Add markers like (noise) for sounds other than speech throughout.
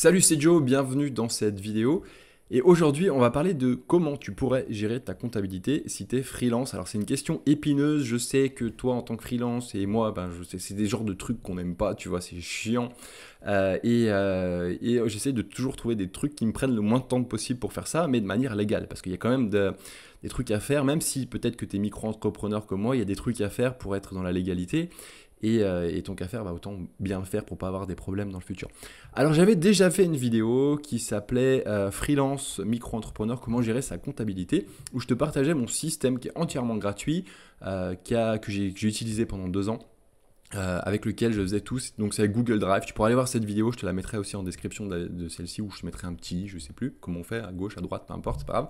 Salut, c'est Joe, bienvenue dans cette vidéo. Et aujourd'hui, on va parler de comment tu pourrais gérer ta comptabilité si tu es freelance. Alors, c'est une question épineuse. Je sais que toi, en tant que freelance, et moi, ben, je sais, c'est des genres de trucs qu'on n'aime pas, tu vois, c'est chiant. Euh, euh, et, j'essaie de toujours trouver des trucs qui me prennent le moins de temps possible pour faire ça, mais de manière légale. Parce qu'il y a quand même des trucs à faire, même si peut-être que tu es micro-entrepreneur comme moi, il y a des trucs à faire pour être dans la légalité et, ton euh, et, va bah, autant bien le faire pour pas avoir des problèmes dans le futur. Alors j'avais déjà fait une vidéo qui s'appelait euh, Freelance micro-entrepreneur, comment gérer sa comptabilité, où je te partageais mon système qui est entièrement gratuit, euh, qui que j'ai utilisé pendant deux ans. avec lequel je faisais tout, donc c'est Google Drive. Tu pourras aller voir cette vidéo, je te la mettrai aussi en description de, celle-ci où je te mettrai un petit, je sais plus comment on fait, à gauche, à droite, peu importe, c'est pas grave.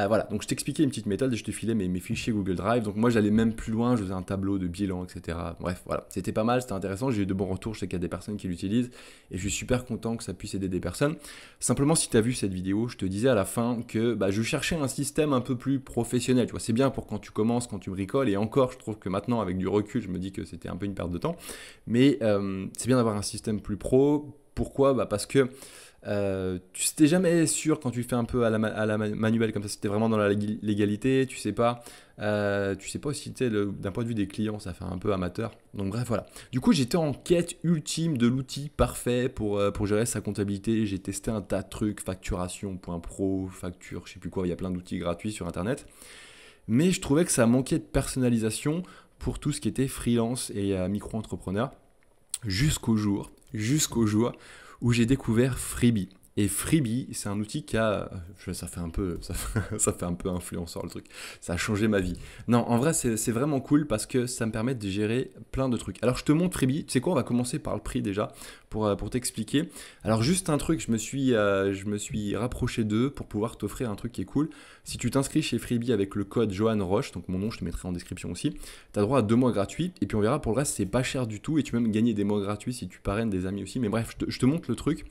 Euh, voilà, donc je t'expliquais une petite méthode et je te filais mes, fichiers Google Drive. Donc moi j'allais même plus loin, je faisais un tableau de bilan, etc. Bref, voilà, c'était pas mal, c'était intéressant, j'ai eu de bons retours, je sais qu'il y a des personnes qui l'utilisent et je suis super content que ça puisse aider des personnes. Simplement, si tu as vu cette vidéo, je te disais à la fin que bah, je cherchais un système un peu plus professionnel. Tu vois, c'est bien pour quand tu commences, quand tu bricoles et encore, je trouve que maintenant avec du recul, je me dis que c'était un peu une perte de temps. Mais euh, c'est bien d'avoir un système plus pro. Pourquoi bah Parce que euh, tu n'étais jamais sûr quand tu fais un peu à la, manuelle comme ça, c'était vraiment dans la légalité, tu sais pas. Euh, tu sais pas aussi, d'un point de vue des clients, ça fait un peu amateur. Donc bref, voilà. Du coup, j'étais en quête ultime de l'outil parfait pour, euh, pour gérer sa comptabilité. J'ai testé un tas de trucs, facturation, pro, facture, je sais plus quoi, il y a plein d'outils gratuits sur Internet. Mais je trouvais que ça manquait de personnalisation pour tout ce qui était freelance et euh, micro-entrepreneur. Jusqu'au jour, jusqu'au jour où j'ai découvert Freebie. Et Freebie, c'est un outil qui a, ça fait un peu, (laughs) ça fait, un peu influenceur le truc. Ça a changé ma vie. Non, en vrai, c'est vraiment cool parce que ça me permet de gérer plein de trucs. Alors, je te montre Freebie. Tu sais quoi On va commencer par le prix déjà pour, euh, pour t'expliquer. Alors, juste un truc, je me suis, euh, je me suis rapproché d'eux pour pouvoir t'offrir un truc qui est cool. Si tu t'inscris chez Freebie avec le code Johan Roche, donc mon nom, je te mettrai en description aussi, tu as droit à deux mois gratuits. Et puis, on verra pour le reste, c'est pas cher du tout. Et tu peux même gagner des mois gratuits si tu parraines des amis aussi. Mais bref, je te montre le truc.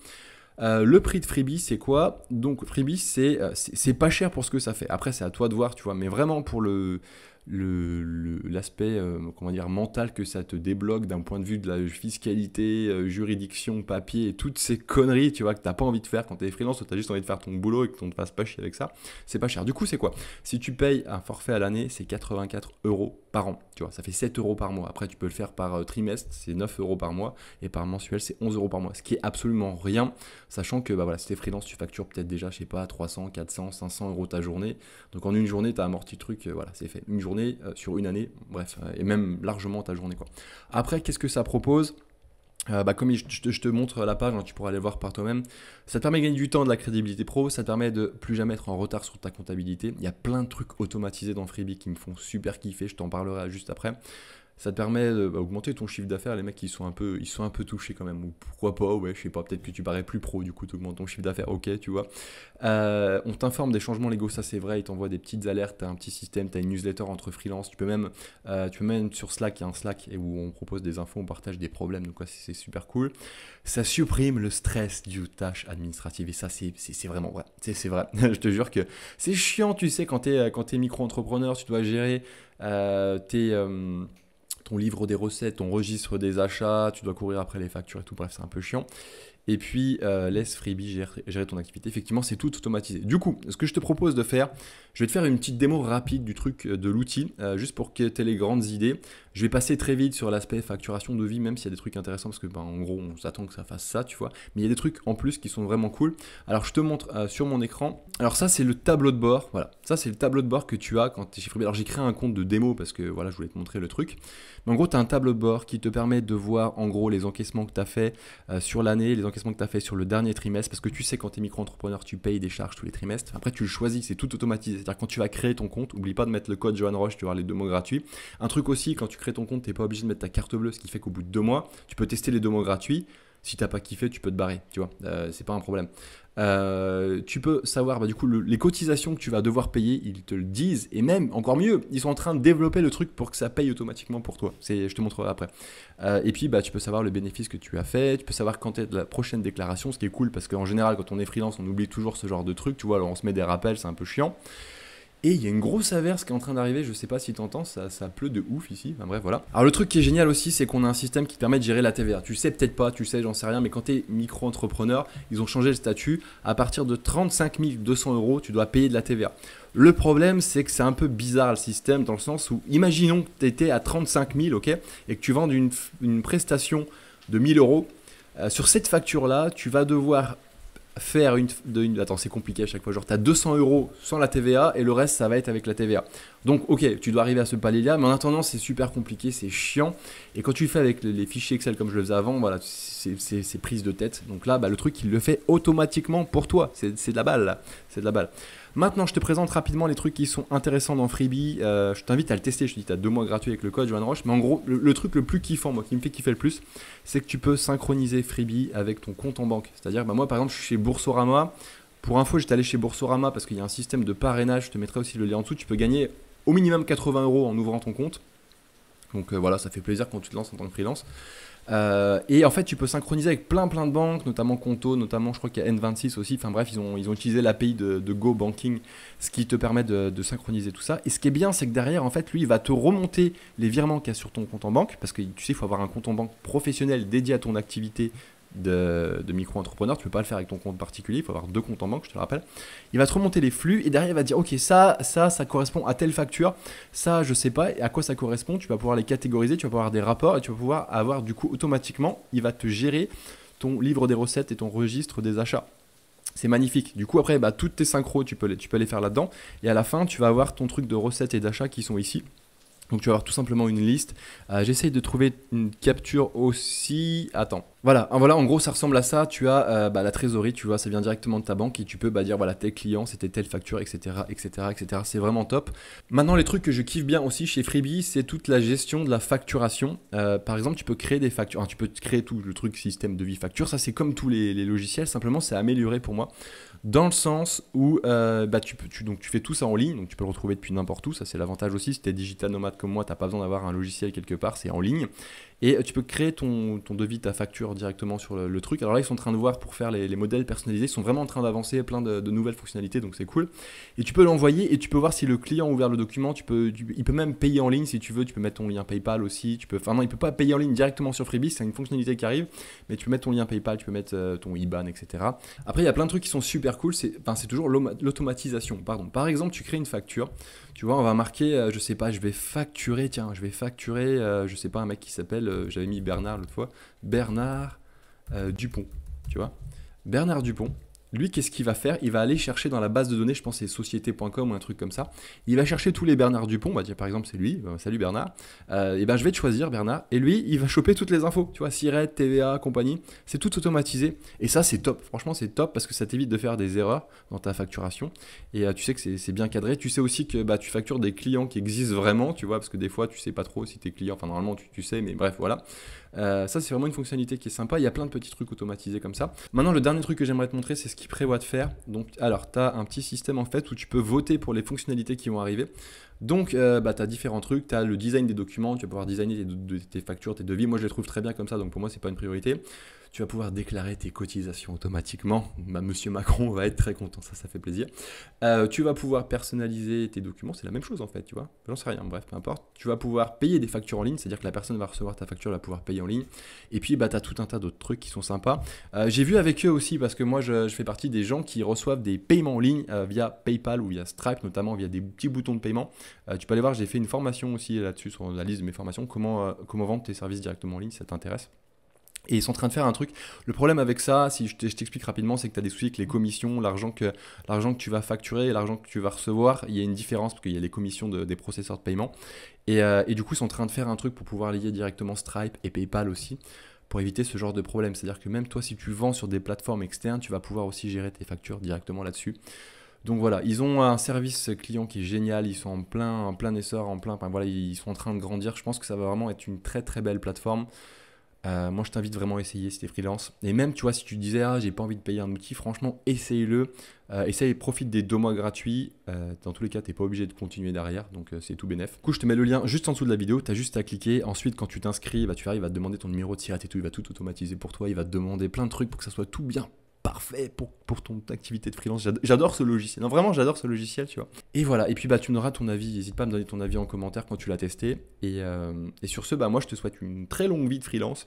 Euh, le prix de Freebie, c'est quoi Donc Freebie, euh, c'est, pas cher pour ce que ça fait. Après, c'est à toi de voir, tu vois. Mais vraiment pour le, l'aspect euh, comment dire mental que ça te débloque d'un point de vue de la fiscalité, juridiction, papier, et toutes ces conneries, tu vois, que t'as pas envie de faire quand t'es freelance ou t'as juste envie de faire ton boulot et que ne te fasses pas chier avec ça, c'est pas cher. Du coup, c'est quoi Si tu payes un forfait à l'année, c'est 84 euros par an. Tu vois, ça fait 7 euros par mois. Après, tu peux le faire par euh, trimestre, c'est 9 euros par mois. Et par mensuel, c'est 11 euros par mois. Ce qui est absolument rien, sachant que bah voilà, si t'es freelance, tu factures peut-être déjà, je sais pas, 300, 400, 500 euros ta journée. Donc en une journée, tu as amorti le truc, euh, voilà, c'est fait. Une journée euh, sur une année, bref, et même largement ta journée. quoi. Après, qu'est-ce que ça propose euh, bah, comme je te, montre la page, hein, tu pourras aller voir par toi-même, ça te permet de gagner du temps, de la crédibilité pro, ça te permet de plus jamais être en retard sur ta comptabilité. Il y a plein de trucs automatisés dans Freebie qui me font super kiffer, je t'en parlerai juste après ça te permet d'augmenter bah, ton chiffre d'affaires. Les mecs, ils sont, un peu, ils sont un peu touchés quand même. Ou pourquoi pas, ouais, je sais pas, peut-être que tu parais plus pro, du coup, tu augmentes ton chiffre d'affaires, ok, tu vois. Euh, on t'informe des changements légaux, ça c'est vrai, ils t'envoient des petites alertes, t'as un petit système, Tu as une newsletter entre freelance, tu peux même, euh, tu peux sur Slack, il y a un Slack où on propose des infos, on partage des problèmes, donc c'est super cool. Ça supprime le stress du tâche administrative, et ça c'est vraiment vrai, c'est vrai. (laughs) je te jure que c'est chiant, tu sais, quand t'es euh, micro-entrepreneur, tu dois gérer tes ton livre des recettes, ton registre des achats, tu dois courir après les factures et tout, bref, c'est un peu chiant et puis euh, laisse Freebie gérer, ton activité. Effectivement, c'est tout automatisé. Du coup, ce que je te propose de faire, je vais te faire une petite démo rapide du truc, euh, de l'outil, euh, juste pour que tu aies les grandes idées. Je vais passer très vite sur l'aspect facturation de vie, même s'il y a des trucs intéressants, parce que ben, en gros, on s'attend que ça fasse ça, tu vois. Mais il y a des trucs en plus qui sont vraiment cool. Alors, je te montre sur mon écran. Alors, ça, c'est le tableau de bord. Voilà, ça, c'est le tableau de bord que tu as quand tu es chez Freebie. Alors, j'ai créé un compte de démo parce que voilà, je voulais te montrer le truc. Mais en gros, tu as un tableau de bord qui te permet de voir en gros les encaissements que tu as fait sur l'année, les qu'est-ce que tu as fait sur le dernier trimestre, parce que tu sais quand tu es micro-entrepreneur, tu payes des charges tous les trimestres. Après, tu le choisis, c'est tout automatisé. C'est-à-dire quand tu vas créer ton compte, oublie pas de mettre le code Johan Roche, tu vas les deux mots gratuits. Un truc aussi, quand tu crées ton compte, tu n'es pas obligé de mettre ta carte bleue, ce qui fait qu'au bout de deux mois, tu peux tester les deux mots gratuits si t'as pas kiffé, tu peux te barrer, tu vois, ce euh, c'est pas un problème. Euh, tu peux savoir bah, du coup les cotisations que tu vas devoir payer, ils te le disent et même encore mieux, ils sont en train de développer le truc pour que ça paye automatiquement pour toi. C'est, je te montrerai après. Euh, et puis bah tu peux savoir le bénéfice que tu as fait, tu peux savoir quand est la prochaine déclaration, ce qui est cool parce qu'en général quand on est freelance on oublie toujours ce genre de truc, tu vois, alors on se met des rappels, c'est un peu chiant. Et il y a une grosse averse qui est en train d'arriver, je sais pas si t'entends, ça, ça pleut de ouf ici, enfin bref voilà. Alors le truc qui est génial aussi, c'est qu'on a un système qui permet de gérer la TVA. Tu sais peut-être pas, tu sais, j'en sais rien, mais quand es micro-entrepreneur, ils ont changé le statut. À partir de 35 200 euros, tu dois payer de la TVA. Le problème, c'est que c'est un peu bizarre le système, dans le sens où, imaginons que tu étais à 35 000, ok, et que tu vends une, prestation de 1000 euros. Euh, sur cette facture-là, tu vas devoir faire une, de, une attends c'est compliqué à chaque fois genre as 200 euros sans la TVA et le reste ça va être avec la TVA donc ok tu dois arriver à ce palier là mais en attendant c'est super compliqué c'est chiant et quand tu le fais avec les fichiers Excel comme je le faisais avant voilà c'est prise de tête donc là bah, le truc il le fait automatiquement pour toi c'est de la balle là c'est de la balle maintenant je te présente rapidement les trucs qui sont intéressants dans Freebie euh, je t'invite à le tester je te dis as deux mois gratuits avec le code Joanne Roche mais en gros le, truc le plus kiffant moi qui me fait kiffer le plus c'est que tu peux synchroniser Freebie avec ton compte en banque c'est à dire bah, moi par exemple je suis chez Boursorama. Pour info, j'étais allé chez Boursorama parce qu'il y a un système de parrainage. Je te mettrai aussi le lien en dessous. Tu peux gagner au minimum 80 euros en ouvrant ton compte. Donc euh, voilà, ça fait plaisir quand tu te lances en tant que freelance. Euh, et en fait, tu peux synchroniser avec plein plein de banques, notamment Conto, notamment je crois qu'il y a N26 aussi. Enfin bref, ils ont, ils ont utilisé l'API de, de, Go Banking, ce qui te permet de, de, synchroniser tout ça. Et ce qui est bien, c'est que derrière, en fait, lui, il va te remonter les virements qu'il y a sur ton compte en banque, parce que tu sais, il faut avoir un compte en banque professionnel dédié à ton activité de, micro-entrepreneur, tu peux pas le faire avec ton compte particulier, il faut avoir deux comptes en banque, je te le rappelle. Il va te remonter les flux et derrière il va dire ok ça, ça, ça correspond à telle facture, ça je sais pas à quoi ça correspond, tu vas pouvoir les catégoriser, tu vas pouvoir avoir des rapports et tu vas pouvoir avoir du coup automatiquement, il va te gérer ton livre des recettes et ton registre des achats. C'est magnifique. Du coup, après, bah, toutes tes synchros, tu peux les, tu peux les faire là-dedans. Et à la fin, tu vas avoir ton truc de recettes et d'achats qui sont ici. Donc tu vas avoir tout simplement une liste. Euh, j'essaye de trouver une capture aussi. Attends. Hein, voilà, en gros, ça ressemble à ça. Tu as euh, bah, la trésorerie, tu vois, ça vient directement de ta banque et tu peux bah, dire, voilà, tel client, c'était telle facture, etc., etc., etc. C'est vraiment top. Maintenant, les trucs que je kiffe bien aussi chez Freebie, c'est toute la gestion de la facturation. Euh, par exemple, tu peux créer des factures, tu peux créer tout le truc système de vie facture. Ça, c'est comme tous les, logiciels. Simplement, c'est amélioré pour moi dans le sens où euh, bah, tu, peux, donc, tu fais tout ça en ligne, donc tu peux le retrouver depuis n'importe où, ça c'est l'avantage aussi, si tu digital nomade comme moi, tu n'as pas besoin d'avoir un logiciel quelque part, c'est en ligne. Et euh, tu peux créer ton, ton devis, ta facture directement sur le, truc. Alors là, ils sont en train de voir pour faire les, modèles personnalisés. Ils sont vraiment en train d'avancer plein de, nouvelles fonctionnalités, donc c'est cool. Et tu peux l'envoyer et tu peux voir si le client a ouvert le document. Tu peux, il peut même payer en ligne si tu veux. Tu peux mettre ton lien PayPal aussi. Tu peux, enfin non, il peut pas payer en ligne directement sur Freebie. C'est une fonctionnalité qui arrive, mais tu peux mettre ton lien PayPal, tu peux mettre euh, ton IBAN, etc. Après, il y a plein de trucs qui sont super cool. C'est, enfin, c'est toujours l'automatisation. Pardon. Par exemple, tu crées une facture. Tu vois, on va marquer, je euh, je sais pas, je vais facturer. Tiens, je vais facturer, je sais pas, un mec qui s'appelle euh, j'avais mis Bernard l'autre fois, Bernard euh, Dupont, tu vois. Bernard Dupont, lui, qu'est-ce qu'il va faire Il va aller chercher dans la base de données, je pense c'est société.com ou un truc comme ça. Il va chercher tous les Bernard Dupont, va dire par exemple c'est lui, euh, salut Bernard. Euh, et ben je vais te choisir Bernard. Et lui, il va choper toutes les infos, tu vois, Siret, TVA, compagnie. C'est tout automatisé. Et ça c'est top, franchement c'est top parce que ça t'évite de faire des erreurs dans ta facturation. Et euh, tu sais que c'est bien cadré. Tu sais aussi que bah, tu factures des clients qui existent vraiment, tu vois, parce que des fois tu sais pas trop si tes clients, enfin normalement tu, sais, mais bref, voilà. ça c'est vraiment une fonctionnalité qui est sympa. Il y a plein de petits trucs automatisés comme ça. Maintenant le dernier truc que j'aimerais te montrer c'est ce qui prévoit de faire. Donc, alors, tu as un petit système en fait où tu peux voter pour les fonctionnalités qui vont arriver. Donc, euh, bah, tu as différents trucs. Tu as le design des documents. Tu vas pouvoir designer tes, factures, tes devis. Moi, je les trouve très bien comme ça. Donc, pour moi, c'est pas une priorité. Tu vas pouvoir déclarer tes cotisations automatiquement. Bah, Monsieur Macron va être très content. Ça, ça fait plaisir. Euh, tu vas pouvoir personnaliser tes documents. C'est la même chose, en fait. Tu vois, j'en sais rien. Bref, peu importe. Tu vas pouvoir payer des factures en ligne. C'est-à-dire que la personne va recevoir ta facture, elle va pouvoir payer en ligne. Et puis, bah, tu as tout un tas d'autres trucs qui sont sympas. Euh, j'ai vu avec eux aussi, parce que moi, je, je, fais partie des gens qui reçoivent des paiements en ligne via PayPal ou via Stripe, notamment via des petits boutons de paiement. Euh, tu peux aller voir, j'ai fait une formation aussi là-dessus sur la liste de mes formations, comment, euh, comment vendre tes services directement en ligne, ça t'intéresse et ils sont en train de faire un truc. Le problème avec ça, si je t'explique rapidement, c'est que tu as des soucis avec les commissions, l'argent que, l'argent que tu vas facturer et l'argent que tu vas recevoir. Il y a une différence parce qu'il y a les commissions des processeurs de paiement. Et, euh, et, du coup, ils sont en train de faire un truc pour pouvoir lier directement Stripe et PayPal aussi pour éviter ce genre de problème. C'est-à-dire que même toi, si tu vends sur des plateformes externes, tu vas pouvoir aussi gérer tes factures directement là-dessus. Donc voilà, ils ont un service client qui est génial, ils sont en plein, en plein essor, en plein, voilà, ils sont en train de grandir. Je pense que ça va vraiment être une très très belle plateforme. Euh, moi, je t'invite vraiment à essayer si t'es freelance. Et même, tu vois, si tu disais, ah, j'ai pas envie de payer un outil, franchement, essaye-le. Euh, essaye et profite des deux mois gratuits. Euh, dans tous les cas, t'es pas obligé de continuer derrière, donc c'est tout bénef. Du coup, je te mets le lien juste en dessous de la vidéo, t'as juste à cliquer. Ensuite, quand tu t'inscris, bah, tu arrives, il va te demander ton numéro de tirette et tout, il va tout automatiser pour toi, il va te demander plein de trucs pour que ça soit tout bien parfait pour, pour ton activité de freelance. J'adore ce logiciel. Non, vraiment, j'adore ce logiciel, tu vois. Et voilà. Et puis, bah, tu me donneras ton avis. N'hésite pas à me donner ton avis en commentaire quand tu l'as testé. Et, euh, et, sur ce, bah, moi, je te souhaite une très longue vie de freelance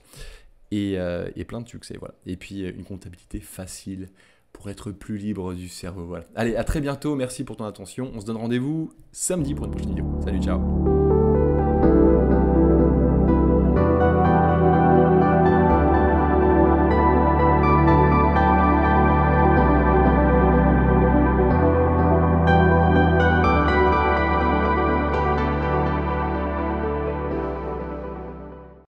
et, euh, et plein de succès. Voilà. Et puis, euh, une comptabilité facile pour être plus libre du cerveau. Voilà. Allez, à très bientôt. Merci pour ton attention. On se donne rendez-vous samedi pour une prochaine vidéo. Salut, ciao.